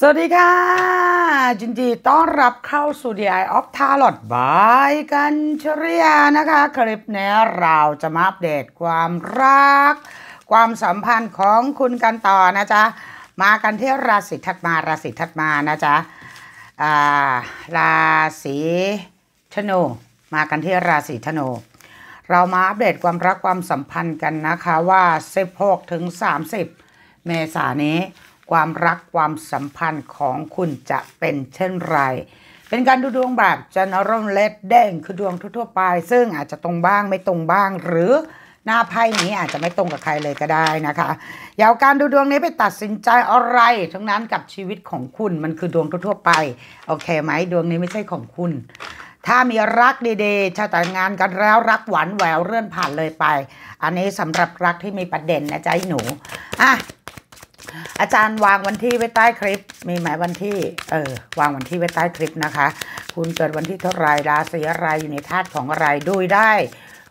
สวัสดีค่ะจินดีต้อนรับเข้าสู่ดีไอออฟทา a r o บายกันเชริยานะคะ คลิปนี้เราจะมาอัปเดตความรักความสัมพันธ์ของคุณกันต่อนะจ๊ะมากันที่ราศีถัดมาราศีถัดมานะจ๊ะราศีธนู มากันที่ราศีธนูเรามาอัปเดตความรักความสัมพันธ์กันนะคะว่า16ถึง30เมษายนนี้ความรักความสัมพันธ์ของคุณจะเป็นเช่นไร เป็นการดูดวงแบบจันทร์ร่ e งเด้งคือดวงทั่วๆไป ซึ่งอาจจะตรงบ้างไม่ตรงบ้าง หรือหน้าไพ่นี้อาจจะไม่ตรงกับใครเลยก็ได้นะคะ อย่าการดูดวงนี้ไปตัดสินใจอะไร ทั้งนั้นกับชีวิตของคุณมันคือดวงทั่วๆไป โอเคไหมดวงนี้ไม่ใช่ของคุณ ถ้ามีรักดี ๆชาแต่งงานกันแล้วรักหวานแหววเรื่อนผ่านเลยไป อันนี้สำหรับรักที่มีประเด็นนะใจหนูอ่ะอาจารย์วางวันที่ไว้ใต้คลิป มีหมายวันที่ เออ วางวันที่ไว้ใต้คลิปนะคะ คุณเกิดวันที่เท่าไรราศีอะไรอยู่ในธาตุของอะไร ดูได้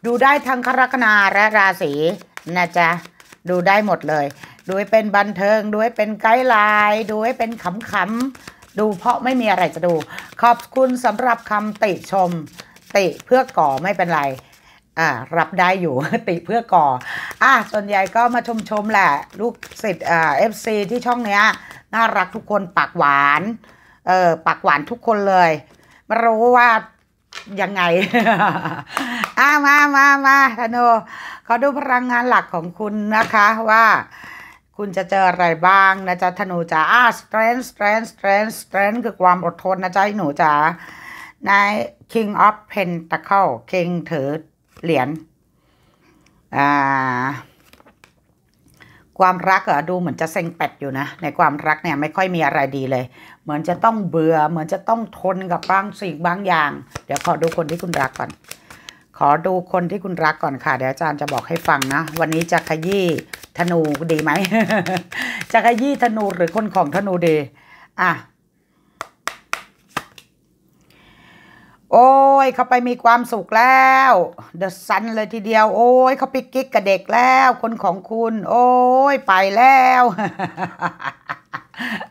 ดูได้ทั้งคราคนาและราศีนะจ๊ะ ดูได้หมดเลย ดูให้เป็นบันเทิง ดูให้เป็นไกด์ไลน์ ดูให้เป็นขำๆ ดูเพราะไม่มีอะไรจะดู ขอบคุณสำหรับคำติชม ติเพื่อก่อไม่เป็นไรอ่า รับได้อยู่ติเพื่อก่ออ่าส่วนใหญ่ก็มาชมชมแหละ ลูกศิษย์อ่าเอฟซีที่ช่องเนี้ยน่ารักทุกคนปากหวานเออปากหวานทุกคนเลย ไม่รู้ว่า ยังไง อ่ามามามาธนูขอดูพลังงานหลักของคุณนะคะว่า คุณจะเจออะไรบ้างนะจ๊ะธนูจ๋าอ่า strength strength strength strength คือความอดทนนะจ๊ะหนูจ๋าใน king of pentacle king ถือเหรียญความรักอะดูเหมือนจะเซ็งแปดอยู่นะ ในความรักเนี่ยไม่ค่อยมีอะไรดีเลย เหมือนจะต้องเบื่อ เหมือนจะต้องทนกับบางสิ่งบางอย่าง เดี๋ยวขอดูคนที่คุณรักก่อน ขอดูคนที่คุณรักก่อนค่ะ เดี๋ยวอาจารย์จะบอกให้ฟังนะ วันนี้จะขยี้ธนูดีไหมจะขยี้ธนูหรือคนของธนูดีอ่ะโอ้ย เขาไปมีความสุขแล้วเดอะซันเลยทีเดียว โอ้ย เขาไปกิ๊กกับเด็กแล้ว คนของคุณ โอ้ย ไปแล้ว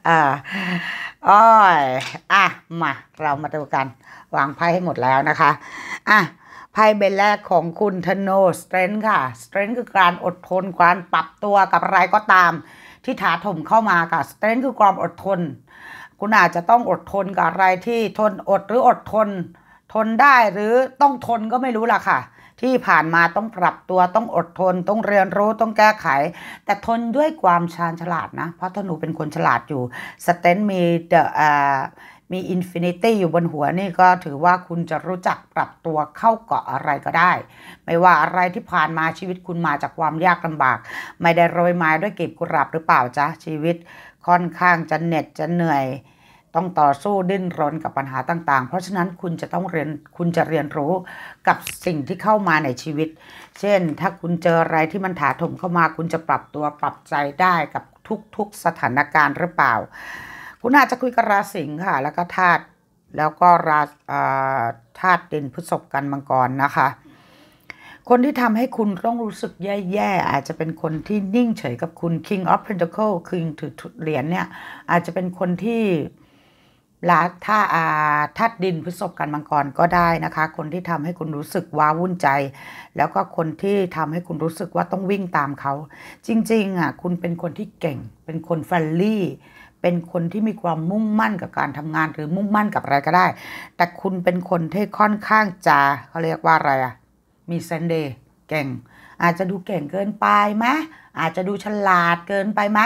อ่าอ้อยอ่ะ มา เรามาดูกัน วางไพ่ให้หมดแล้วนะคะ อ่ะไพ่ใบแรกของคุณธโนสเตรนท์ค่ะสเตรนท์คือการอดทนการปรับตัวกับอะไรก็ตาม ที่ถาถมเข้ามาค่ะสเตรนท์คือความอดทน คุณอาจจะต้องอดทนกับอะไรที่ทนอดหรืออดทนทนได้หรือต้องทนก็ไม่รู้ล่ะค่ะ ที่ผ่านมาต้องปรับตัวต้องอดทนต้องเรียนรู้ต้องแก้ไข แต่ทนด้วยความชาญฉลาดนะเพราะถ้าหนูเป็นคนฉลาดอยู่สเตนมีเดอะมีอินฟินิตี้อยู่บนหัวนี่ก็ถือว่าคุณจะรู้จักปรับตัวเข้าเกาะอะไรก็ได้ ไม่ว่าอะไรที่ผ่านมาชีวิตคุณมาจากความยากลำบาก ไม่ได้โรยไม้ด้วยกีบกุหลาบหรือเปล่าจ๊ะ ชีวิตค่อนข้างจะเหน็ดจะเหนื่อยต้องต่อสู้ดิ้นรนกับปัญหาต่างๆ เพราะฉะนั้นคุณจะต้องเรียนคุณจะเรียนรู้กับสิ่งที่เข้ามาในชีวิต เช่น ถ้าคุณเจออะไรที่มันถาถมเข้ามา คุณจะปรับตัวปรับใจได้กับทุกๆสถานการณ์หรือเปล่า คุณอาจจะคุยกับราศีค่ะ แล้วก็ธาตุ แล้วก็ราธาตุดินพฤษภกันมังกรนะคะ คนที่ทำให้คุณต้องรู้สึกแย่ๆอาจจะเป็นคนที่นิ่งเฉยกับคุณ King of Pentacle คือถือเหรียญเนี่ยอาจจะเป็นคนที่ลาถ้าอาทัดดินพฤษภกันมังกรก็ได้นะคะคนที่ทำให้คุณรู้สึกว้าวุ่นใจ แล้วก็คนที่ทำให้คุณรู้สึกว่าต้องวิ่งตามเขาจริงๆอ่ะคุณเป็นคนที่เก่ง เป็นคนฟันลี่ เป็นคนที่มีความมุ่งมั่นกับการทำงานหรือมุ่งมั่นกับอะไรก็ได้ แต่คุณเป็นคนที่ค่อนข้างจะเขาเรียกว่าอะไรอ่ะมีเซนเดย์เก่งอาจจะดูเก่งเกินไปไหมอาจจะดูฉลาดเกินไปไหม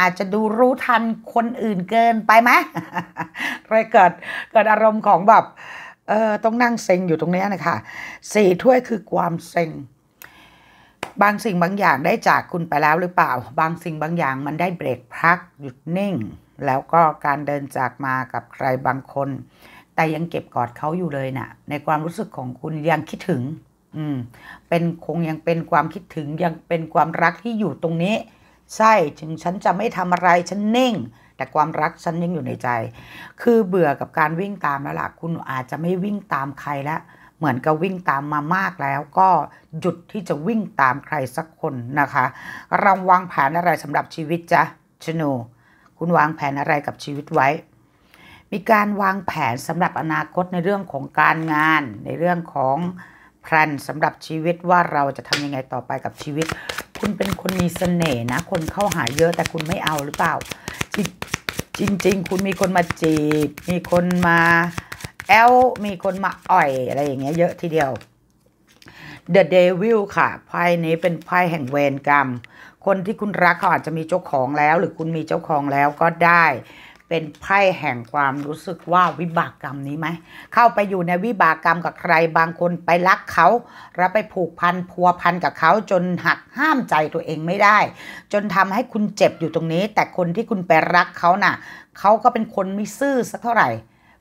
อาจจะดูรู้ทันคนอื่นเกินไปไหมเลยเกิดเกิดอารมณ์ของแบบเออต้องนั่งเซ็งอยู่ตรงนี้นะคะ สี่ถ้วยคือความเซ็ง บางสิ่งบางอย่างได้จากคุณไปแล้วหรือเปล่า บางสิ่งบางอย่างมันได้เบรกพัก หยุดนิ่ง แล้วก็การเดินจากมากับใครบางคน แต่ยังเก็บกอดเขาอยู่เลยนะ่ะในความรู้สึกของคุณยังคิดถึงอืมเป็นคงยังเป็นความคิดถึงยังเป็นความรักที่อยู่ตรงนี้ ใช่ถึงฉันจะไม่ทำอะไร ฉัน นิ่ง แต่ความรัก ฉันยังอยู่ในใจ คือเบื่อกับการวิ่งตามแล้วล่ะคุณอาจจะไม่วิ่งตามใครแล้วเหมือนกับวิ่งตามมามากแล้ว ก็ หยุดที่จะวิ่งตามใครสักคนนะคะเราวางแผนอะไรสำหรับชีวิตจ้ะชโน คุณวางแผนอะไรกับชีวิตไว้ มีการวางแผนสำหรับอนาคตในเรื่องของการงานในเรื่องของพลนสำหรับชีวิตว่าเราจะทำยังไงต่อไปกับชีวิต คุณเป็นคนมีเสน่ห์นะ คนเข้าหาเยอะแต่คุณไม่เอาหรือเปล่า จริงจริงคุณมีคนมาจีบ มีคนมาแอลมีคนมาอ่อยอะไรอย่างเงี้ยเยอะทีเดียว The Devil ค่ะไพ่นี้เป็นไพ่แห่งเวรกรรม คนที่คุณรักเขาอาจจะมีเจ้าของแล้ว หรือคุณมีเจ้าของแล้วก็ได้เป็นไพ่แห่งความรู้สึกว่าวิบากกรรมนี้ไหม เข้าไปอยู่ในวิบากกรรมกับใคร บางคนไปรักเขา แล้วไปผูกพันพัวพันกับเขาจนหักห้ามใจตัวเองไม่ได้ จนทำให้คุณเจ็บอยู่ตรงนี้ แต่คนที่คุณไปรักเขานะ่ะเขาก็เป็นคนไม่ซื่อสักเท่าไหร่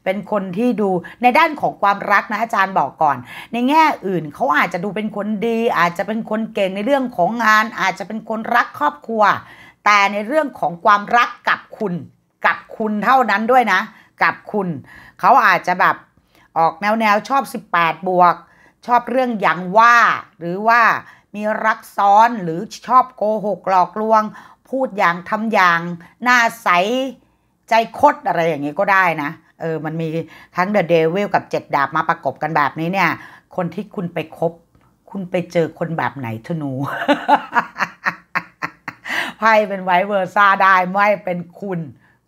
เป็นคนที่ดูในด้านของความรักนะอาจารย์บอกก่อน ในแง่อื่นเขาอาจจะดูเป็นคนดี อาจจะเป็นคนเก่งในเรื่องของงาน อาจจะเป็นคนรักครอบครัว แต่ในเรื่องของความรักกับคุณกับคุณเท่านั้นด้วยนะ กับคุณ เขาอาจจะแบบออกแนวแนวชอบ 18 บวก ชอบเรื่องอย่างว่า หรือว่ามีรักซ้อนหรือชอบโกหกหลอกลวง พูดอย่างทำอย่าง หน้าใสใจคดอะไรอย่างนี้ก็ได้นะเออมันมีทั้งเดอะเดวิลกับเจ็ดดาบมาประกบกันแบบนี้เนี่ย คนที่คุณไปคบ คุณไปเจอคนแบบไหนธนูไพ่เป็นไวเวอร์ซ่าได้ไม่เป็นคุณ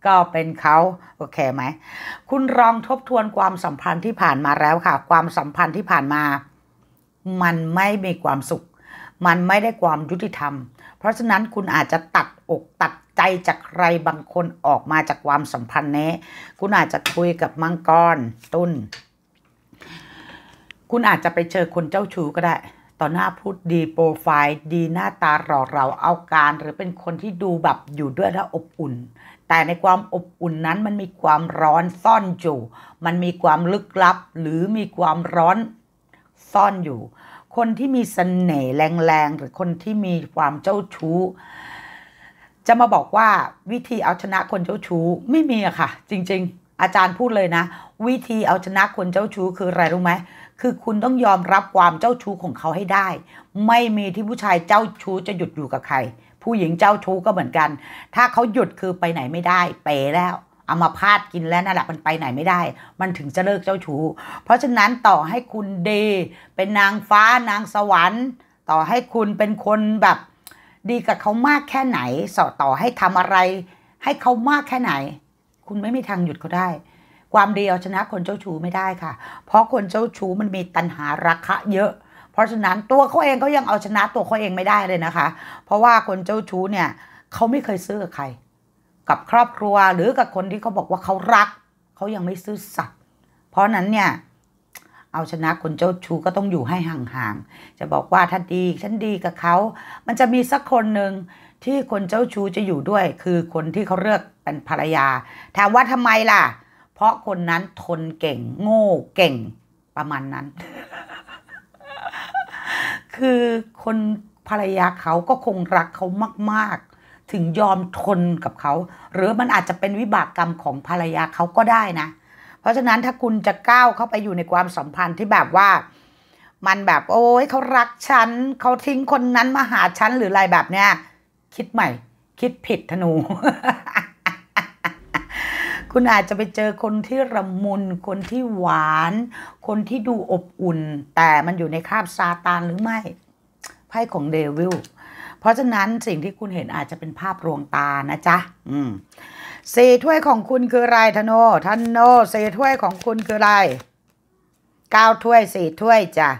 ก็เป็นเขาโอเคไหม คุณลองทบทวนความสัมพันธ์ที่ผ่านมาแล้วค่ะ ความสัมพันธ์ที่ผ่านมา มันไม่มีความสุข มันไม่ได้ความยุติธรรม เพราะฉะนั้นคุณอาจจะตัดอกตัดใจจากใครบางคนออกมาจากความสัมพันธ์นี้ คุณอาจจะคุยกับมังกรตุน้นคุณอาจจะไปเจอคนเจ้าชู้ก็ได้ต่อหน้าพูดดีโปรไฟล์ ดีหน้าตาหล่อเราเอาการ หรือเป็นคนที่ดูแบบอยู่ด้วยแล้วอบอุ่นแต่ในความอบอุ่นนั้นมันมีความร้อนซ่อนอยู่ มันมีความลึกลับหรือมีความร้อนซ่อนอยู่ คนที่มีสเสน่ห์แรงๆหรือคนที่มีความเจ้าชู้ จะมาบอกว่าวิธีเอาชนะคนเจ้าชู้ไม่มีอะค่ะ จริงๆ อาจารย์พูดเลยนะ วิธีเอาชนะคนเจ้าชู้คืออะไรรู้ไหมคือคุณต้องยอมรับความเจ้าชู้ของเขาให้ได้ ไม่มีที่ผู้ชายเจ้าชู้จะหยุดอยู่กับใครผู้หญิงเจ้า ชู้ก็เหมือนกัน ถ้าเขาหยุดคือไปไหนไม่ได้ เปแล้วเอามาพาดกินแล้วนั่นแหละมันไปไหนไม่ได้ มันถึงจะเลิกเจ้า ชู้เพราะฉะนั้นต่อให้คุณเดเป็นนางฟ้านางสวรรค์ ต่อให้คุณเป็นคนแบบ ดีกับเขามากแค่ไหนสอต่อให้ทำอะไร ให้เขามากแค่ไหน คุณไม่มีทางหยุดเขาได้ ความดีเอาชนะคนเจ้าชู้ไม่ได้ค่ะ เพราะคนเจ้าชู้มันมีตัณหาราคะเยอะเพราะฉะนั้นตัวเขาเองเขายังเอาชนะตัวเขาเองไม่ได้เลยนะคะ เพราะว่าคนเจ้าชู้เนี่ยเขาไม่เคยซื้อกับใคร กับครอบครัวหรือกับคนที่เขาบอกว่าเขารัก เขายังไม่ซื้อสัตว์เพราะนั้นเนี่ย เอาชนะคนเจ้าชู้ก็ต้องอยู่ให้ห่างๆ จะบอกว่าท่านดีฉันดีกับเขา มันจะมีสักคนหนึ่งที่คนเจ้าชู้จะอยู่ด้วยคือคนที่เขาเลือกเป็นภรรยา ถามว่าทำไมล่ะ เพราะคนนั้นทนเก่งโง่เก่งประมาณนั้นคือคนภรรยาเขาก็คงรักเขามาก ๆ ถึงยอมทนกับเขา หรือมันอาจจะเป็นวิบากกรรมของภรรยาเขาก็ได้นะ เพราะฉะนั้นถ้าคุณจะก้าวเข้าไปอยู่ในความสัมพันธ์ที่แบบว่ามันแบบ โอ้ย เขารัก ฉัน เขาทิ้งคนนั้น มา หา ฉัน หรือ อะไร แบบ เนี้ยคิดใหม่ คิดผิดธนูคุณอาจจะไปเจอคนที่ระมุน คนที่หวาน คนที่ดูอบอุ่น แต่มันอยู่ในคาบซาตานหรือไม่ ไพ่ของเดวิล เพราะฉะนั้นสิ่งที่คุณเห็นอาจจะเป็นภาพรวงตานะจ๊ะอืมสี่ถ้วยของคุณคือไรทนโนทนโนสี่ถ้วยของคุณคืออะไรเก้าถ้วยสี่ถ้วยจ้ะ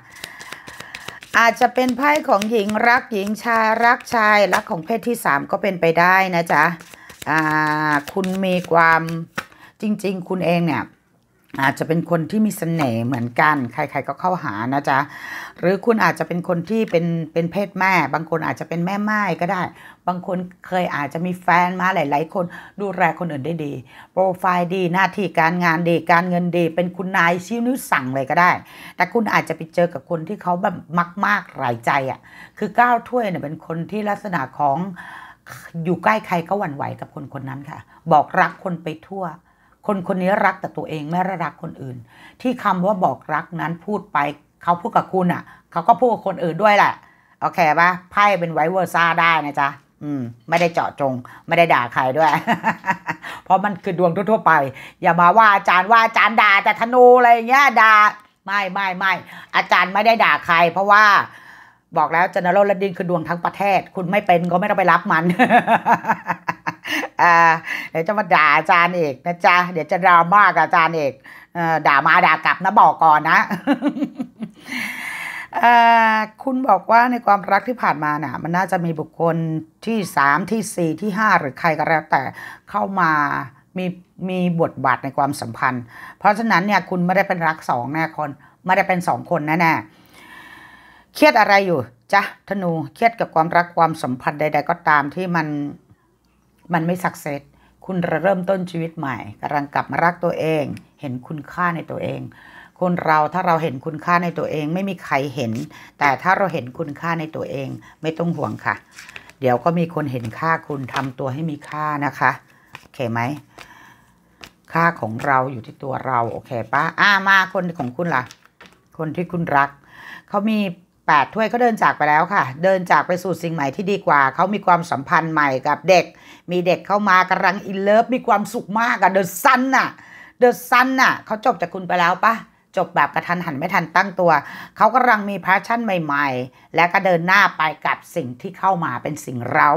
อาจจะเป็นไพ่ของหญิงรักหญิงชายรักชายรักของเพศที่สามก็เป็นไปได้นะจ๊ะอ่าคุณมีความจริง ๆ คุณเองเนี่ย อาจจะเป็นคนที่มีเสน่ห์เหมือนกัน ใครๆ ก็เข้าหานะจ๊ะ หรือคุณอาจจะเป็นคนที่เป็นเป็นเพศแม่ บางคนอาจจะเป็นแม่ไม้ก็ได้ บางคนเคยอาจจะมีแฟนมาหลาย ๆ คนดูแลคนอื่นได้ดี โปรไฟล์ดี หน้าที่การงานดีการเงินดี เป็นคุณนายชิ้นิ้วสั่งเลยก็ได้ แต่คุณอาจจะไปเจอกับคนที่เขาแบบมากๆหลายใจอะ่ะ คือก้าวถ้วยเนี่ยเป็นคนที่ลักษณะของอยู่ใกล้ใครก็หวั่นไหวกับคนคนนั้นค่ะ บอกรักคนไปทั่วคนคนนี้รักแต่ตัวเองไม่รักคนอื่น ที่คำว่าบอกรักนั้นพูดไปเขาพูดกับคุณอ่ะเขาก็พูดกับคนอื่นด้วยแหละโอเคปะไพ่เป็นไวเวอร์ซ่าได้นะจ๊ะอืมไม่ได้เจาะจงไม่ได้ด่าใครด้วยเพราะมันคือดวงทั่วไป อย่ามาว่าอาจารย์ว่าอาจารย์ด่าแต่ธนูอะไรเงี้ยด่าไม่ไม่ไม่อาจารย์ไม่ได้ด่าใคร เพราะว่าบอกแล้วจันโร์โลดดินคือดวงทั้งประเทศ คุณไม่เป็นก็ไม่ต้องไปรับมันอ่าเดี๋ยวจะมาด่าอาจารย์เอกนะจ๊ะเดี๋ยวจะดราม่ากับอาจารย์เอกด่ามาด่ากลับนะบอกก่อนนะคุณบอกว่าในความรักที่ผ่านมาน่ะมันน่าจะมีบุคคลที่สามที่สี่ที่ห้าหรือใครก็แล้ว แต่เข้ามามีมีบทบาทในความสัมพันธ์ เพราะฉะนั้นเนี่ยคุณไม่ได้เป็นรักสองแน่คนไม่ได้เป็นสองคนแน่แน่เครียดอะไรอยู่จ๊ะธนูเครียดกับความรักความสัมพันธ์ใด ๆ ก็ตามที่มันมันไม่สักเซสคุณเริ่มต้นชีวิตใหม่กำลังกลับมารักตัวเอง เห็นคุณค่าในตัวเอง คนเราถ้าเราเห็นคุณค่าในตัวเองไม่มีใครเห็น แต่ถ้าเราเห็นคุณค่าในตัวเอง ไม่ต้องห่วงค่ะ เดี๋ยวก็มีคนเห็นค่าคุณทำตัวให้มีค่านะคะ โอเคไหม ค่าของเราอยู่ที่ตัวเรา โอเคปะอ่ามาคนของคุณล่ะ คนที่คุณรัก เขามี8ถ้วยเขาเดินจากไปแล้วค่ะ เดินจากไปสู่สิ่งใหม่ที่ดีกว่า เขามีความสัมพันธ์ใหม่กับเด็ก มีเด็กเข้ามากำลังอินเลิฟมีความสุขมากอะเดอะซันน่ะ เดอะซันน่ะ เขาจบจากคุณไปแล้วปะ จบแบบกระทันหันไม่ทันตั้งตัว เขากำลังมีแพชชั่นใหม่ ๆ และก็เดินหน้าไปกับสิ่งที่เข้ามาเป็นสิ่งเรา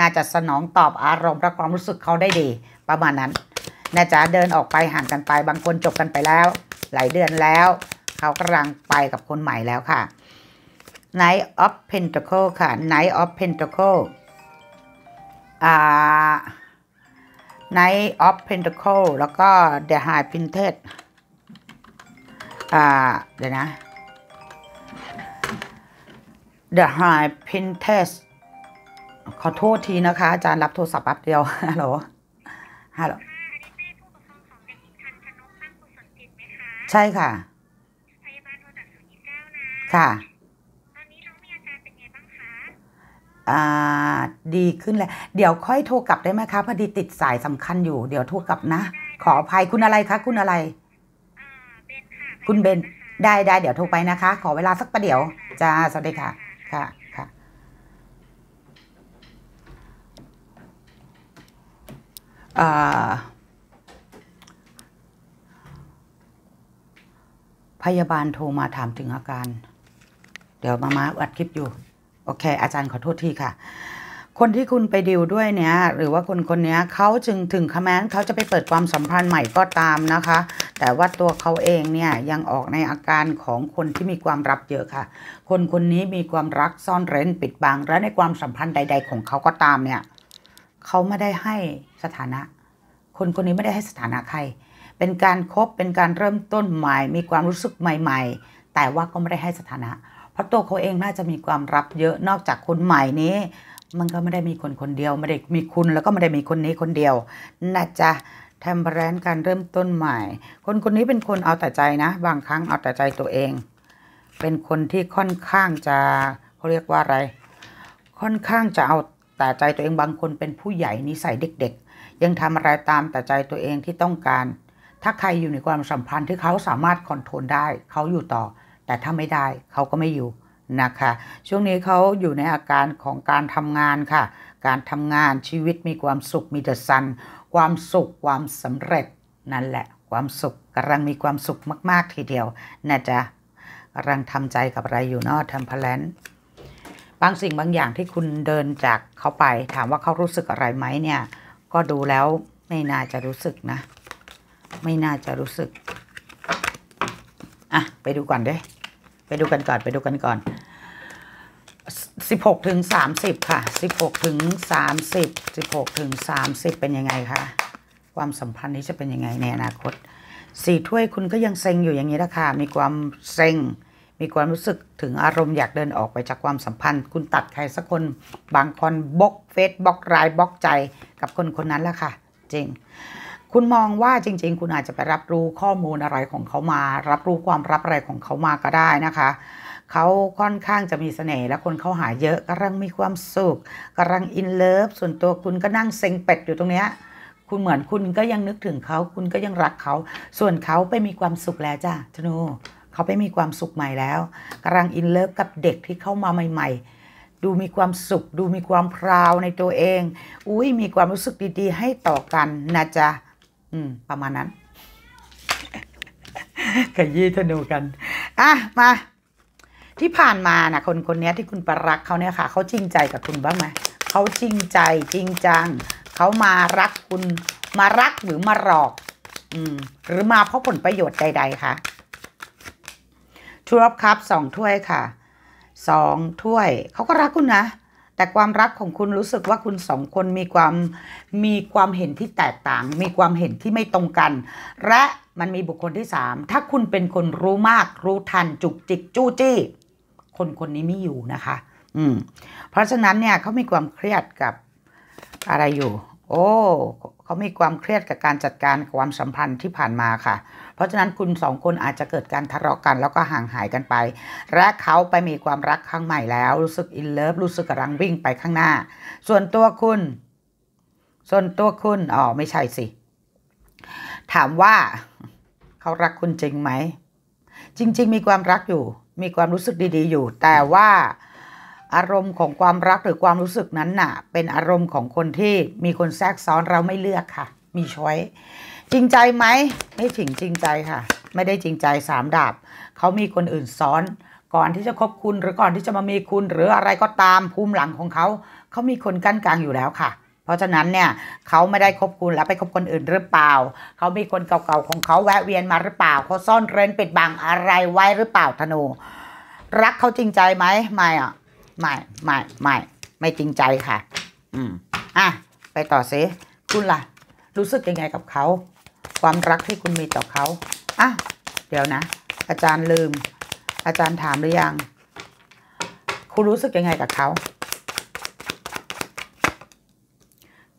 น่าจะสนองตอบอารมณ์และความรู้สึกเขาได้ดีประมาณนั้น น่าจะเดินออกไปห่างกันไปบางคนจบกันไปแล้ว หลายเดือนแล้ว เขากำลังไปกับคนใหม่แล้วค่ะ Knight of Pentacle ค่ะ Knight of Pentacle อ่า Knight of Pentacle แล้วก็ The High Princess อ่าเดี๋ยวนะ The High Princess ขอโทษทีนะคะอาจารย์รับโทรศัพท์แป๊บเดียวฮัลโหลฮัลโหล ใช่ค่ะค่ะดีขึ้นแล้วเดี๋ยวค่อยโทรกลับได้ไหมคะพอดีติดสายสำคัญอยู่ เดี๋ยวโทรกลับนะ ขออภัยคุณอะไรคะ คุณอะไรคุณเบนได้ได้เดี๋ยวโทรไปนะคะขอเวลาสักประเดี๋ยวจ้าสวัสดีค่ะ ค่ะค่ะพยาบาลโทรมาถามถึงอาการ เดี๋ยวมามาอัดคลิปอยู่โอเคอาจารย์ขอโทษทีค่ะ คนที่คุณไปดิวด้วยเนี่ยหรือว่าคนคนนี้เขาจึงถึงคแมนเขาจะไปเปิดความสัมพันธ์ใหม่ก็ตามนะคะ แต่ว่าตัวเขาเองเนี่ยยังออกในอาการของคนที่มีความรับเยอะค่ะ คนคนนี้มีความรักซ่อนเร้นปิดบังและในความสัมพันธ์ใด ๆ ของเขาก็ตามเนี่ยเขาไม่ได้ให้สถานะ คนคนนี้ไม่ได้ให้สถานะใคร เป็นการครบเป็นการเริ่มต้นใหม่มีความรู้สึกใหม่ ๆ แต่ว่าก็ไม่ได้ให้สถานะเพราะตัวเขาเองน่าจะมีความรับเยอะ นอกจากคนใหม่นี้ มันก็ไม่ได้มีคนคนเดียวไม่ได้มีคุณแล้วก็ไม่ได้มีคนนี้คนเดียว น่าจะแทมแบรนด์การเริ่มต้นใหม่ คนคนนี้เป็นคนเอาแต่ใจนะบางครั้งเอาแต่ใจตัวเอง เป็นคนที่ค่อนข้างจะเขาเรียกว่าอะไร ค่อนข้างจะเอาแต่ใจตัวเองบางคนเป็นผู้ใหญ่นิสัยเด็กๆ ยังทำอะไรตามแต่ใจตัวเองที่ต้องการ ถ้าใครอยู่ในความสัมพันธ์ที่เขาสามารถคอนโทรลได้ เขาอยู่ต่อแต่ถ้าไม่ได้เขาก็ไม่อยู่นะคะ ช่วงนี้เขาอยู่ในอาการของการทำงานค่ะ การทำงานชีวิตมีความสุขมีเดอซันความสุขความสำเร็จนั่นแหละ ความสุขกำลังมีความสุขมาก ๆทีเดียวน่าจะกำลังทำใจกับอะไรอยู่เนาะทำพลันบางสิ่งบางอย่างที่คุณเดินจากเขาไปถามว่าเขารู้สึกอะไรไหมเนี่ย ก็ดูแล้วไม่น่าจะรู้สึกนะ ไม่น่าจะรู้สึกอ่ะไปดูก่อนเด้ไปดูกันก่อนไปดูกันก่อนสิบหกถึงสามสิบค่ะสิบหกถึงสามสิบสิบหกถึงสามสิบเป็นยังไงคะความสัมพันธ์นี้จะเป็นยังไงในอนาคตสี่ถ้วยคุณก็ยังเซ็งอยู่อย่างนี้นะคะมีความเซ็ง มีความรู้สึกถึงอารมณ์อยากเดินออกไปจากความสัมพันธ์ คุณตัดใครสักคนบางคนบล็อกเฟซบล็อกไลน์บล็อกใจกับคนคนนั้นละค่ะจริงคุณมองว่าจริงๆ คุณอาจจะไปรับรู้ข้อมูลอะไรของเขามา รับรู้ความรับอะไรของเขามาก็ได้นะคะ เขาค่อนข้างจะมีเสน่ห์และคนเขาหาเยอะกำลังมีความสุขกำลังอินเลิฟ ส่วนตัวคุณก็นั่งเซ็งเป็ดอยู่ตรงเนี้ย คุณเหมือนคุณก็ยังนึกถึงเขา คุณก็ยังรักเขา ส่วนเขาไปมีความสุขแล้ว จ้าธนู เขาไปมีความสุขใหม่แล้วกำลังอินเลิฟกับเด็กที่เข้ามาใหม่ ๆ ดูมีความสุข ดูมีความพราวในตัวเอง อุ้ยมีความรู้สึกดี ๆ ให้ต่อกันนะจ๊ะประมาณนั้นขยี้ธนูกันอ่ะมา ที่ผ่านมานะคนคนนี้ที่คุณปรักเขาเนี่ยค่ะเขาจริงใจกับคุณบ้างไหมเขาจริงใจจริงจังเขามารักคุณมารักหรือมาหลอก อืมหรือมาเพราะผลประโยชน์ใดๆคะทูรับครับสองถ้วยค่ะสองถ้วยเขาก็รักคุณนะแต่ความรักของคุณรู้สึกว่าคุณสองคนมีความมีความเห็นที่แตกต่าง มีความเห็นที่ไม่ตรงกัน และมันมีบุคคลที่สาม ถ้าคุณเป็นคนรู้มาก รู้ทัน จุกจิกจู้จี้คนคนนี้ไม่อยู่นะคะ อืมเพราะฉะนั้นเนี่ยเขามีความเครียดกับอะไรอยู่ โอ้เขามีความเครียดกับการจัดการ ความ สัมพันธ์ ที่ผ่านมาค่ะ เพราะฉะนั้นคุณสองคน อาจจะเกิดการ ทะเลาะ กัน แล้วก็ห่างหายกันไป และเขาไปมีความรัก ครั้ง ใหม่แล้ว รู้สึก อินเลิฟ รู้สึกกำลัง วิ่งไปข้างหน้า ส่วน ตัว คุณ ส่วน ตัว คุณ อ๋อ ไม่ใช่สิ ถามว่า เขา รัก คุณ จริง ไหม จริง ๆ มีความรักอยู่ มีความรู้สึก ดี ๆอยู่ แต่ว่าอารมณ์ของความรักหรือความรู้สึกนั้นน่ะ เป็นอารมณ์ของคนที่มีคนแทรกซ้อนเราไม่เลือกค่ะ มีช้อย จริงใจไหม ไม่ถึงจริงใจค่ะ ไม่ได้จริงใจสามดาบเขามีคนอื่นซ้อน ก่อนที่จะคบคุณหรือก่อนที่จะมามีคุณหรืออะไรก็ตามภูมิหลังของเขาเขามีคนกั้นกลางอยู่แล้วค่ะ เพราะฉะนั้นเนี่ยเขาไม่ได้คบคุณแล้วไปคบคนอื่นหรือเปล่าเขามีคนเก่าๆของเขาแวะเวียนมาหรือเปล่าเขาซ่อนเร้นปิดบังอะไรไว้หรือเปล่าธนูรักเขาจริงใจไหมไม่อ่ะม่ ไม่ ไม่ ไม่จริงใจค่ะ อืม อ่ะ ไปต่อซิคุณล่ะ รู้สึกยังไงกับเขา ความรักที่คุณมีต่อเขา อ่ะเดี๋ยวนะ อาจารย์ลืม อาจารย์ถามหรือยัง คุณรู้สึกยังไงกับเขา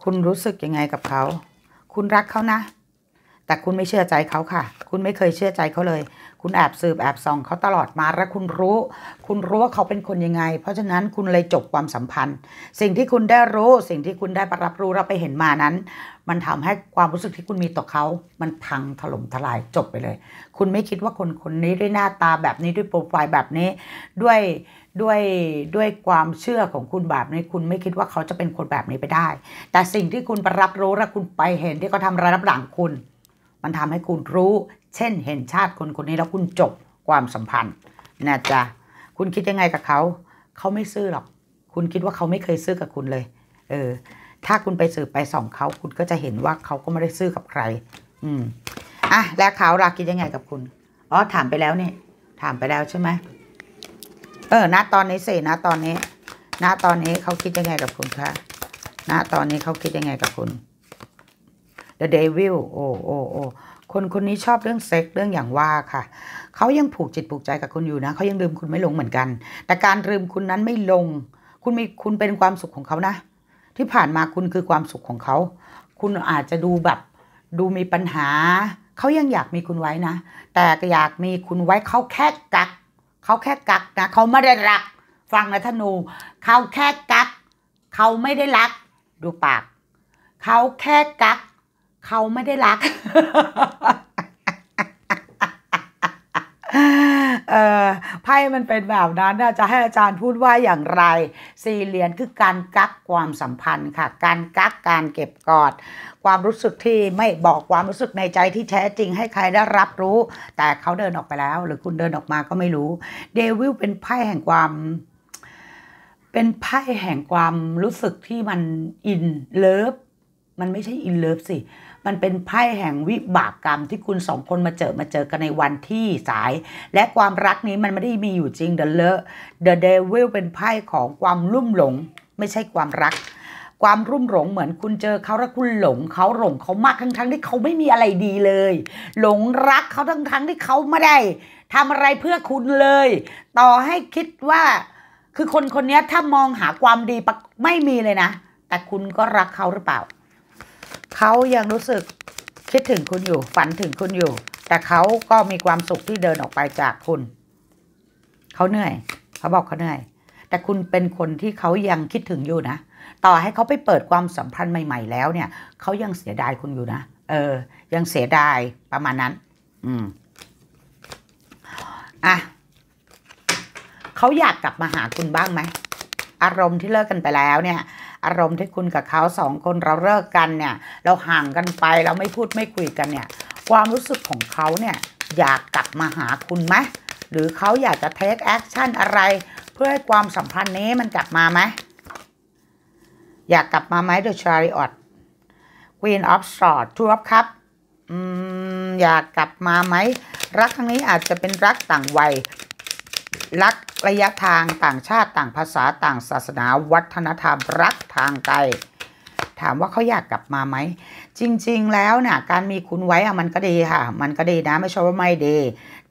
คุณรู้สึกยังไงกับเขา คุณรักเขานะ แต่คุณไม่เชื่อใจเขาค่ะ คุณไม่เคยเชื่อใจเขาเลยคุณแอบสืบแอบส่องเขาตลอดมาและคุณรู้ คุณรู้ว่าเขาเป็นคนยังไง เพราะฉะนั้นคุณเลยจบความสัมพันธ์ สิ่งที่คุณได้รู้สิ่งที่คุณได้ประรับรู้เราไปเห็นมานั้น มันทำให้ความรู้สึกที่คุณมีต่อเขา มันพังถล่มทลายจบไปเลย คุณไม่คิดว่าคนคนนี้ด้วยหน้าตาแบบนี้ด้วยโปรไฟล์แบบนี้ ด้วยด้วยด้วยความเชื่อของคุณแบบนี้คุณไม่คิดว่าเขาจะเป็นคนแบบนี้ไปได้ แต่สิ่งที่คุณประรับรู้และคุณไปเห็นที่เขาทำรายรับหลังคุณ มันทำให้คุณรู้เช่นเห็นชาติคนคนนี้แล้วคุณจบความสัมพันธ์นะจ๊ะคุณคิดยังไงกับเขา เขาไม่ซื่อหรอก คุณคิดว่าเขาไม่เคยซื่อกับคุณเลย เออ ถ้าคุณไปสืบไปส่องเขา คุณก็จะเห็นว่าเขาก็ไม่ได้ซื่อกับใคร อืมอ่ะแล้วเขารกคิดยังไงกับคุณอ๋อถามไปแล้วเนี่ยถามไปแล้วใช่ไหมเออณตอนนี้สิณตอนนี้ณตอนนี้ เขาคิดยังไงกับคุณคะณตอนนี้เขาคิดยังไงกับคุณ The Devil โอ้โอ้โอคนคนนี้ชอบเรื่องเซ็กเรื่องอย่างว่าค่ะ เขายังผูกจิตผูกใจกับคุณอยู่นะ เขายังลืมคุณไม่ลงเหมือนกัน แต่การลืมคุณนั้นไม่ลง คุณมีคุณเป็นความสุขของเขานะ ที่ผ่านมาคุณคือความสุขของเขา คุณอาจจะดูแบบดูมีปัญหา เขายังอยากมีคุณไว้นะ แต่ก็อยากมีคุณไว้เขาแค่กัก เขาแค่กักนะเขาไม่ได้รัก ฟังนะธนู เขาแค่กัก เขาไม่ได้รัก ดูปาก เขาแค่กักเขาไม่ได้รัก เออไพ่ มันเป็นแบบนั้นนะจะให้อาจารย์พูดว่าอย่างไร สี่เหรียญคือการกักความสัมพันธ์ค่ะ การกักการเก็บกอด ความรู้สึกที่ไม่บอกความรู้สึกในใจที่แท้จริงให้ใครได้รับรู้ แต่เขาเดินออกไปแล้ว หรือคุณเดินออกมาก็ไม่รู้ เดวิลเป็นไพ่แห่งความ เป็นไพ่แห่งความรู้สึกที่มันอินเลิฟ มันไม่ใช่อินเลิฟสิมันเป็นไพ่แห่งวิบากกรรมที่คุณสองคนมาเจอมาเจอกันในวันที่สาย และความรักนี้มันไม่ได้มีอยู่จริงเดอะเลอะเดอะเดวิลเป็นไพ่ของความลุ่มหลงไม่ใช่ความรัก ความรุ่มหลงเหมือนคุณเจอเขาแล้วคุณหลงเขาหลงเขามากทั้งทั้งที่เขาไม่มีอะไรดีเลย หลงรักเขาทั้งทั้งที่เขาไม่ได้ทำอะไรเพื่อคุณเลย ต่อให้คิดว่าคือคนคนนี้ถ้ามองหาความดีไม่มีเลยนะ แต่คุณก็รักเขาหรือเปล่าเขายังรู้สึกคิดถึงคุณอยู่ฝันถึงคุณอยู่ แต่เขาก็มีความสุขที่เดินออกไปจากคุณ เขาเหนื่อย เขาบอกเขาเหนื่อย แต่คุณเป็นคนที่เขายังคิดถึงอยู่นะ ต่อให้เขาไปเปิดความสัมพันธ์ใหม่ๆแล้วเนี่ย เขายังเสียดายคุณอยู่นะเออ ยังเสียดายประมาณนั้น อืมอ่ะเขาอยากกลับมาหาคุณบ้างไหมอารมณ์ที่เลิกกันไปแล้วเนี่ยอารมณ์ที่คุณกับเขาสองคนเราเลิกกันเนี่ย เราห่างกันไป เราไม่พูดไม่คุยกันเนี่ย ความรู้สึกของเขาเนี่ย อยากกลับมาหาคุณไหม หรือเขาอยากจะเทคแอคชั่นอะไร เพื่อให้ความสัมพันธ์นี้มันกลับมาไหม อยากกลับมาไหมเดอะชาริออตควีนออฟสอดทูบครับอืม อยากกลับมาไหมรักครั้งนี้อาจจะเป็นรักต่างวัยรักระยะทางต่างชาติต่างภาษาต่างศาสนาวัฒนธรรมรักทางไกล ถามว่าเขาอยากกลับมาไหม จริงๆแล้วนะ่ะ การมีคุณไว้อะมันก็ดีค่ะ มันก็ดีนะไม่ใช่ว่าไม่ดี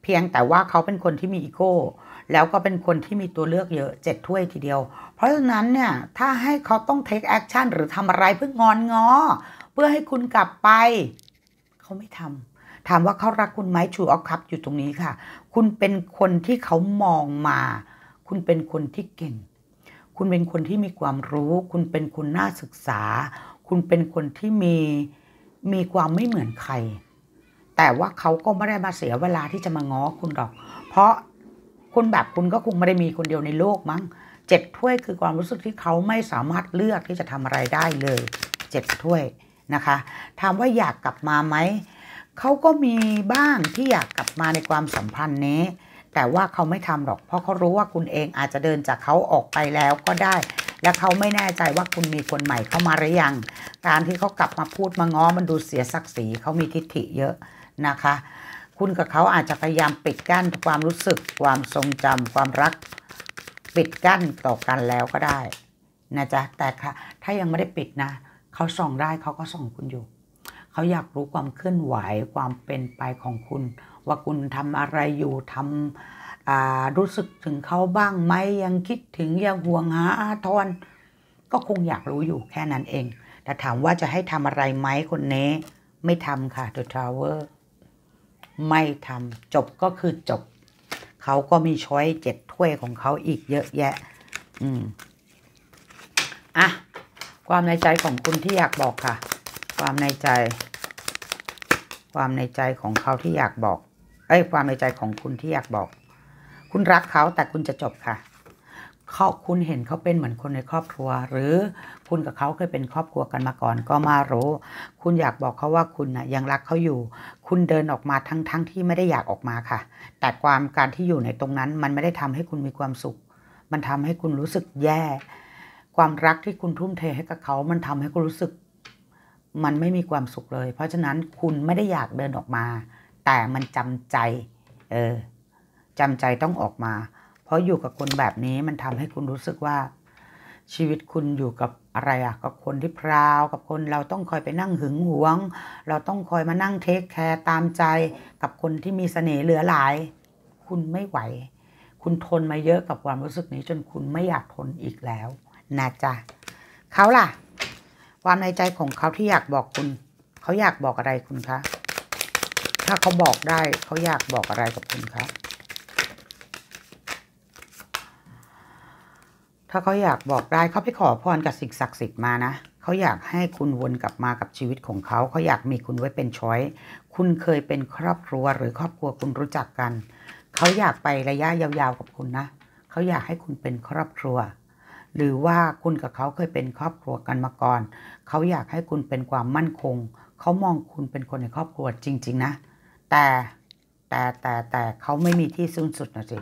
เพียงแต่ว่าเขาเป็นคนที่มีอีโก้แล้วก็เป็นคนที่มีตัวเลือกเยอะเจ็ดถ้วยทีเดียว เพราะฉะนั้นเนี่ย ถ้าให้เขาต้องเทคแอคชั่นหรือทำอะไรเพื่องอนงอ เพื่อให้คุณกลับไปเขาไม่ทำถามว่าเขารักคุณไหมชูออฟครับอยู่ตรงนี้ค่ะ คุณเป็นคนที่เขามองมา คุณเป็นคนที่เก่งคุณเป็นคนที่มีความรู้ คุณเป็นคนน่าศึกษา คุณเป็นคนที่มีมีความไม่เหมือนใคร แต่ว่าเขาก็ไม่ได้มาเสียเวลาที่จะมาง้อคุณหรอกเพราะคนแบบคุณก็คงไม่ได้มีคนเดียวในโลกมั้งเจ็ดถ้วย คือความรู้สึกที่เขาไม่สามารถเลือกที่จะทำอะไรได้เลยเจ็ดถ้วยนะคะถามว่าอยากกลับมาไหมเขาก็มีบ้างที่อยากกลับมาในความสัมพันธ์นี้ แต่ว่าเขาไม่ทำหรอก เพราะเขารู้ว่าคุณเองอาจจะเดินจากเขาออกไปแล้วก็ได้ และเขาไม่แน่ใจว่าคุณมีคนใหม่เข้ามาหรือยัง การที่เขากลับมาพูดมาง้อมันดูเสียศักดิ์ศรี เขามีทิฏฐิเยอะนะคะ คุณกับเขาอาจจะพยายามปิดกั้นความรู้สึกความทรงจำความรักปิดกั้นต่อกันแล้วก็ได้นะจ๊ะแต่ค่ะถ้ายังไม่ได้ปิดนะ เขาส่องได้เขาก็ส่องคุณอยู่เขาอยากรู้ความเคลื่อนไหวความเป็นไปของคุณ ว่าคุณทำอะไรอยู่ทำรู้สึกถึงเขาบ้างไหมยังคิดถึงยังห่วงหาอาทรก็คงอยากรู้อยู่แค่นั้นเอง แต่ถามว่าจะให้ทำอะไรไหมคนนี้ ไม่ทำค่ะทาวเวอร์ไม่ทำจบก็คือจบ เขาก็มีช้อยเจ็ดถ้วยของเขาอีกเยอะแยะ อืมอ่ะความในใจของคุณที่อยากบอกค่ะความในใจ ความในใจของเขาที่อยากบอกเอ้ยความในใจของคุณที่อยากบอก คุณรักเขาแต่คุณจะจบค่ะเขาคุณเห็นเขาเป็นเหมือนคนในครอบครัว หรือคุณกับเขาเคยเป็นครอบครัวกันมาก่อน ก็มารู้ คุณอยากบอกเขาว่าคุณนะยังรักเขาอยู่ คุณเดินออกมาทั้งๆทที่ไม่ได้อยากออกมาค่ะ แต่ความการที่อยู่ในตรงนั้นมันไม่ได้ทำให้คุณมีความสุข มันทำให้คุณรู้สึกแย่ ความรักที่คุณทุ่มเทให้กับเขามันทำให้คุณรู้สึกมันไม่มีความสุขเลย เพราะฉะนั้นคุณไม่ได้อยากเดินออกมา แต่มันจำใจ เออ จำใจต้องออกมา เพราะอยู่กับคนแบบนี้มันทำให้คุณรู้สึกว่า ชีวิตคุณอยู่กับอะไรอะกับคนที่พราว กับคนเราต้องคอยไปนั่งหึงหวง เราต้องคอยมานั่งเทคแคร์ตามใจ กับคนที่มีเสน่ห์เหลือหลาย คุณไม่ไหว คุณทนมาเยอะกับความรู้สึกนี้จนคุณไม่อยากทนอีกแล้วนะจ๊ะเขาล่ะความในใจของเขาที่อยากบอกคุณ เขาอยากบอกอะไรคุณคะ ถ้าเขาบอกได้เขาอยากบอกอะไรกับคุณคะ ถ้าเขาอยากบอกได้ เขาไปขอพรกับสิ่งศักดิ์สิทธิ์มานะ เขาอยากให้คุณวนกลับมากับชีวิตของเขา เขาอยากมีคุณไว้เป็นช้อย คุณเคยเป็นครอบครัวหรือครอบครัวคุณรู้จักกัน เขาอยากไประยะยาว ๆกับคุณนะ เขาอยากให้คุณเป็นครอบครัวหรือว่าคุณกับเขาเคยเป็นครอบครัวกันมาก่อนเขาอยากให้คุณเป็นความมั่นคงเขามองคุณเป็นคนในครอบครัวจริง ๆ นะ แต่แต่แต่แต่เขาไม่มีที่สิ้นสุดนะสิ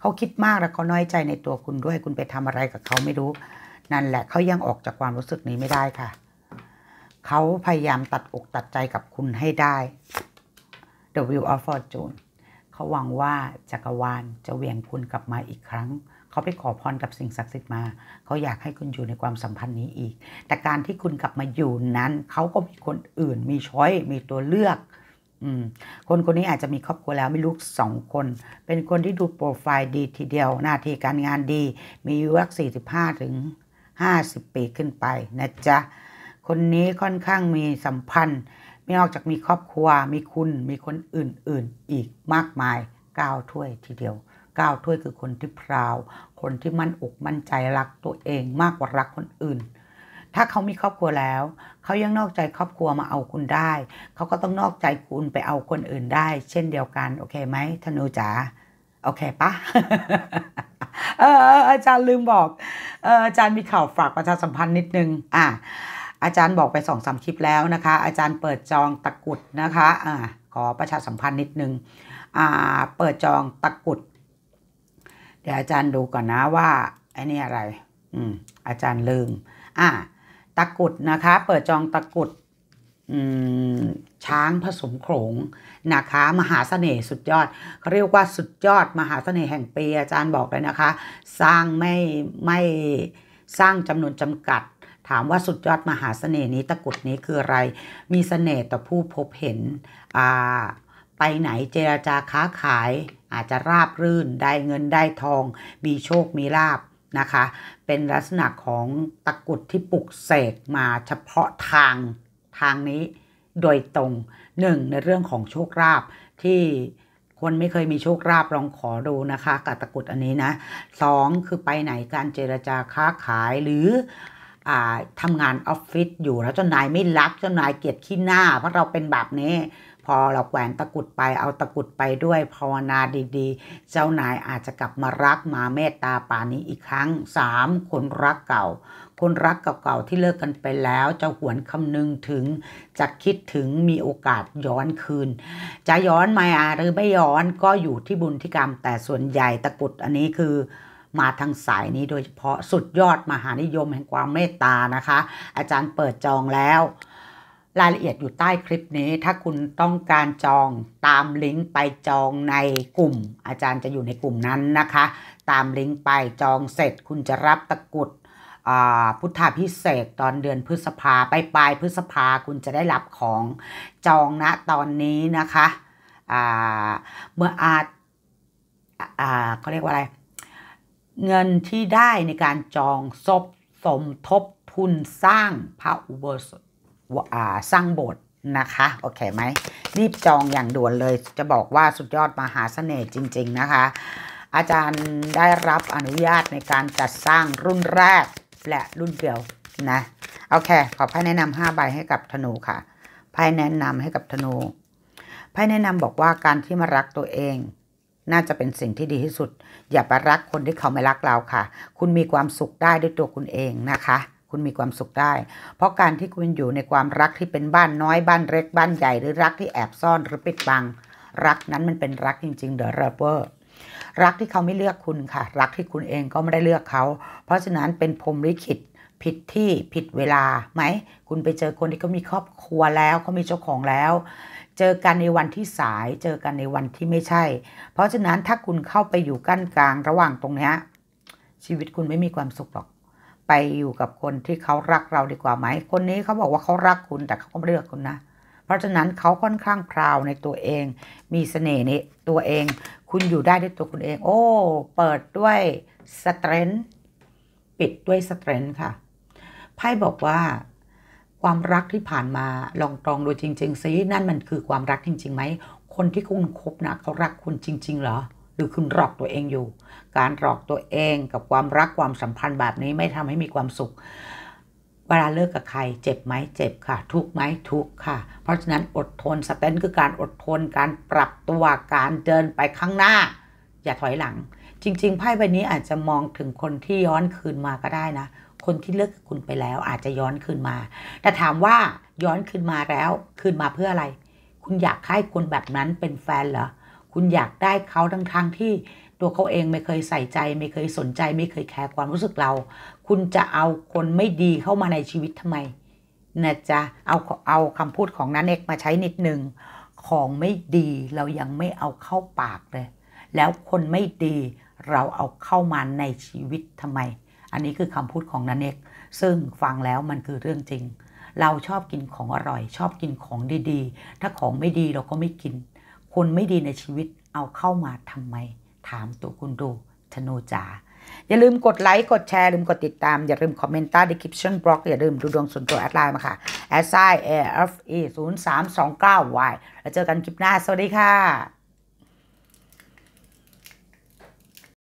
เขาคิดมากแล้วเขาน้อยใจในตัวคุณด้วยคุณไปทำอะไรกับเขาไม่รู้ นั่นแหละเขายังออกจากความรู้สึกนี้ไม่ได้ค่ะเขาพยายามตัดอกตัดใจกับคุณให้ได้ The Wheel of Fortune เขาหวังว่าจักรวาลจะเวียงคุณกลับมาอีกครั้งเขาไปขอพรกับสิ่งศักดิ์สิทธิ์มา เขาอยากให้คุณอยู่ในความสัมพันธ์นี้อีก แต่การที่คุณกลับมาอยู่นั้น เขาก็มีคนอื่น มีช้อยมีตัวเลือกคนคนนี้อาจจะมีครอบครัวแล้วมีลูกสองคน เป็นคนที่ดูโปรไฟล์ดีทีเดียว หน้าที่การงานดีมีอายุวัสี่สิบห้าถึงห้าสิบปีขึ้นไป นะจ๊ะ คนนี้ค่อนข้างมีสัมพันธ์ ไม่ออกจากมีครอบครัวมีคุณมีคนอื่น ๆอีกมากมายก้าวถ้วยทีเดียวก้าวถ้วยคือคนที่พราว คนที่มั่นอกมั่นใจรักตัวเองมากกว่ารักคนอื่น ถ้าเขามีครอบครัวแล้ว เขายังนอกใจครอบครัวมาเอาคุณได้ เขาก็ต้องนอกใจคุณไปเอาคนอื่นได้ เช่นเดียวกัน โอเคไหมธนูจ๋า โอเคปะเอออาจารย์ลืมบอก เอออาจารย์มีข่าวฝากประชาสัมพันธ์นิดนึง อ่ะอาจารย์บอกไปสองสามคลิปแล้วนะคะ อาจารย์เปิดจองตะกุดนะคะ อ่าขอประชาสัมพันธ์นิดนึง อ่าเปิดจองตะกุดเดี๋ยวอาจารย์ดูก่อนนะว่าไอ้นี่อะไร อืมอาจารย์ลืมอ่ะตะกุดนะคะ เปิดจองตะกุด อืช้างผสมโขงนะคะ มหาเสน่ห์สุดยอดเขาเรียกว่าสุดยอด มหาเสน่ห์แห่งปี อาจารย์บอกเลยนะคะ สร้างไม่ไม่สร้างจำนวนจำกัด ถามว่าสุดยอด มหาเสน่ห์นี้ ตะกุดนี้คืออะไร มีเสน่ห์ต่อผู้พบเห็น อ่าไปไหนเจราจาค้าขายอาจจะราบรื่นได้เงินได้ทอง มีโชคมีลาบนะคะ เป็นลักษณะของตะกุดที่ปลุกเสกมาเฉพาะทางทางนี้โดยตรงหนึ่งในเรื่องของโชคลาบ ที่คนไม่เคยมีโชคลาภลองขอดูนะคะ กับตะกุดอันนี้นะสองคือไปไหนการเจรจาค้าขายหรืออทำงานออฟฟิศอยู่แล้วเจ้านายไม่รักเจ้านายเกลียดขี้หน้าเพราะเราเป็นแบบนี้พอเราแขวนตะกุดไปเอาตะกุดไปด้วยภาวนาดี ๆ เจ้านายอาจจะกลับมารักมาเมตตาป่านี้อีกครั้ง 3. คนรักเก่าคนรักเก่าๆที่เลิกกันไปแล้วจะหวนคำนึงถึง จะคิดถึงมีโอกาสย้อนคืน จะย้อนมาหรือไม่ย้อนก็อยู่ที่บุญที่กรรมแต่ส่วนใหญ่ตะกุดอันนี้คือมาทางสายนี้โดยเฉพาะสุดยอดมหานิยมแห่งความเมตตานะคะ อาจารย์เปิดจองแล้วรายละเอียดอยู่ใต้คลิปนี้ ถ้าคุณต้องการจองตามลิงก์ไปจองในกลุ่ม อาจารย์จะอยู่ในกลุ่มนั้นนะคะ ตามลิงก์ไปจองเสร็จคุณจะรับตะกุดพุทธาพิเศษตอนเดือนพฤษภาไปปลายพฤษภาคุณจะได้รับของจองณตอนนี้นะคะ เมื่ออาเขาเรียกว่าอะไร เงินที่ได้ในการจองศพสมทบทุนสร้างพระอุโบสถสร้างโบสถ์นะคะ โอเคไหม รีบจองอย่าง ด่วนเลย จะบอกว่าสุดยอดมหาเสน่ห์จริงๆนะคะ อาจารย์ได้รับอนุญาตในการจัดสร้างรุ่นแรก และรุ่น เดียวนะโอเค ขอพายแนะนำห้าใบให้กับ ธนูค่ะพายแนะนำให้กับ ธนูพายแนะนำบอกว่าการที่มารักตัวเอง น่าจะเป็นสิ่งที่ดีที่สุด อย่าไปรักคนที่เขาไม่รักเราค่ะ คุณมีความสุขได้ด้วยตัวคุณเองนะคะคุณมีความสุขได้ เพราะการที่คุณอยู่ในความรักที่เป็นบ้านน้อย บ้านเล็กบ้านใหญ่หรือรักที่แอบซ่อนหรือปิดบังรักนั้นมันเป็นรักจริงๆเดอะรับเบอร์รักที่เขาไม่เลือกคุณค่ะรักที่คุณเองก็ไม่ได้เลือกเขา เพราะฉะนั้นเป็นพรมลิขิตผิดที่ผิดเวลาไหมคุณไปเจอคนที่เขา มีครอบครัวแล้วเขา มีเจ้าของแล้ว เจอกันในวันที่สายเจอกันในวันที่ไม่ใช่ เพราะฉะนั้นถ้าคุณเข้าไปอยู่กั้นกลางระหว่างตรงนี้ชีวิตคุณไม่มีความสุขหรอกไปอยู่กับคนที่เขารักเราดีกว่าไหม คนนี้เขาบอกว่าเขารักคุณแต่เขาก็ไม่เลือกคุณนะ เพราะฉะนั้นเขาค่อนข้างพราวในตัวเอง มีเสน่ห์ในตัวเอง คุณอยู่ได้ด้วยตัวคุณเอง โอ้ เปิดด้วยสเตรนท์ปิดด้วยสเตรนท์ค่ะไพ่บอกว่า ความรักที่ผ่านมาลองตรองดูจริงๆซินั่นมันคือความรักจริงๆไหมคนที่คุณคบนะเขารักคุณจริงๆเหรอหรือคุณหลอกตัวเองอยู่ การหลอกตัวเองกับความรักความสัมพันธ์แบบนี้ไม่ทำให้มีความสุข เวลาเลิกกับใคร เจ็บไหมเจ็บค่ะ ทุกไหมทุกค่ะ เพราะฉะนั้นอดทนสเตนคือการอดทนการปรับตัวการเดินไปข้างหน้า อย่าถอยหลัง จริงๆไพ่ใบนี้อาจจะมองถึงคนที่ย้อนคืนมาก็ได้นะ คนที่เลิกกับคุณไปแล้วอาจจะย้อนคืนมา แต่ถามว่าย้อนคืนมาแล้วคืนมาเพื่ออะไร คุณอยากให้คนแบบ นั้นเป็นแฟนเหรอคุณอยากได้เขาทั้งทางที่ตัวเขาเองไม่เคยใส่ใจ ไม่เคยสนใจไม่เคยแคร์ความรู้สึกเรา คุณจะเอาคนไม่ดีเข้ามาในชีวิตทำไมนะจ๊ะเอาเอาคำพูดของนันเอกมาใช้นิดหนึ่งของไม่ดีเรายังไม่เอาเข้าปากเลยแล้วคนไม่ดีเราเอาเข้ามาในชีวิตทำไม อันนี้คือคำพูดของนันเอกซึ่งฟังแล้วมันคือเรื่องจริง เราชอบกินของอร่อยชอบกินของดีๆ ถ้าของไม่ดีเราก็ไม่กินคนไม่ดีในชีวิตเอาเข้ามาทำไม ถามตัวคุณดูธนูจ๋าอย่าลืมกดไลค์ กดแชร์ ลืมกดติดตามอย่าลืมคอมเมนต์ใต้ดีคริปชั่นบล็อกอย่าลืมดูดวงส่วนตัวแอดไลน์มาค่ะแอดไซน์เอฟเอศูนย์สามสองเก้า y แล้วเจอกันคลิปหน้า สวัสดีค่ะ